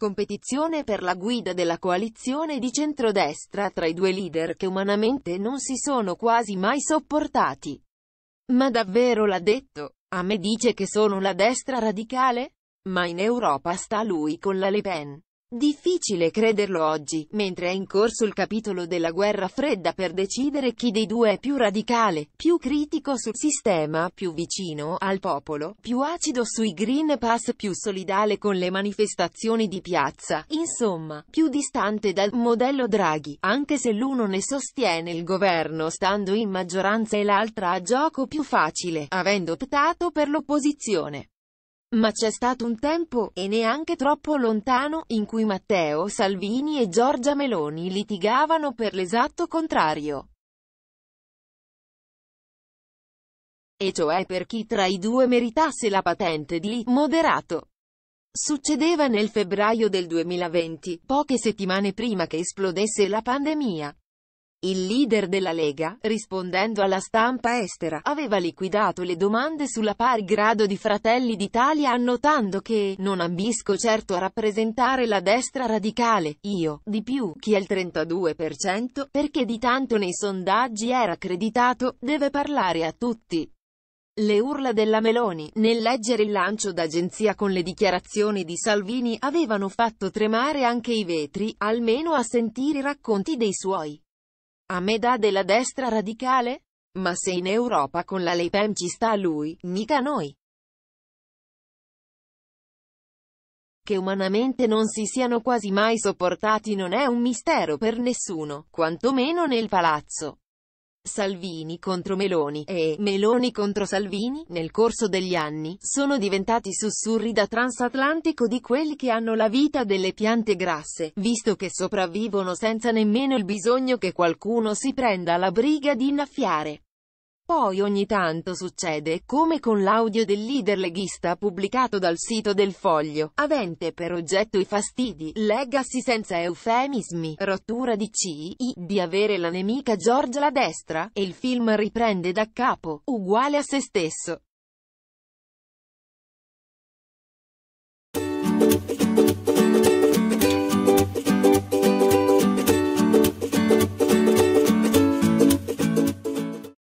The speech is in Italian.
competizione per la guida della coalizione di centrodestra tra i due leader che umanamente non si sono quasi mai sopportati. Ma davvero l'ha detto? A me dice che sono la destra radicale? Ma in Europa sta lui con la Le Pen. Difficile crederlo oggi, mentre è in corso il capitolo della guerra fredda per decidere chi dei due è più radicale, più critico sul sistema, più vicino al popolo, più acido sui Green Pass, più solidale con le manifestazioni di piazza, insomma, più distante dal modello Draghi, anche se l'uno ne sostiene il governo stando in maggioranza e l'altra a gioco più facile, avendo optato per l'opposizione. Ma c'è stato un tempo, e neanche troppo lontano, in cui Matteo Salvini e Giorgia Meloni litigavano per l'esatto contrario. E cioè per chi tra i due meritasse la patente di moderato. Succedeva nel febbraio del 2020, poche settimane prima che esplodesse la pandemia. Il leader della Lega, rispondendo alla stampa estera, aveva liquidato le domande sulla pari grado di Fratelli d'Italia annotando che «non ambisco certo a rappresentare la destra radicale, io, di più, chi è il 32%, perché di tanto nei sondaggi era accreditato, deve parlare a tutti». Le urla della Meloni, nel leggere il lancio d'agenzia con le dichiarazioni di Salvini, avevano fatto tremare anche i vetri, almeno a sentire i racconti dei suoi. A metà della destra radicale? Ma se in Europa con la Leipem ci sta lui, mica noi. Che umanamente non si siano quasi mai sopportati non è un mistero per nessuno, quantomeno nel palazzo. Salvini contro Meloni e Meloni contro Salvini, nel corso degli anni, sono diventati sussurri da transatlantico di quelli che hanno la vita delle piante grasse, visto che sopravvivono senza nemmeno il bisogno che qualcuno si prenda la briga di innaffiare. Poi ogni tanto succede, come con l'audio del leader leghista pubblicato dal sito del Foglio, avente per oggetto i fastidi, legacy senza eufemismi, rottura di C.I. di avere la nemica Giorgia la destra, e il film riprende da capo, uguale a se stesso.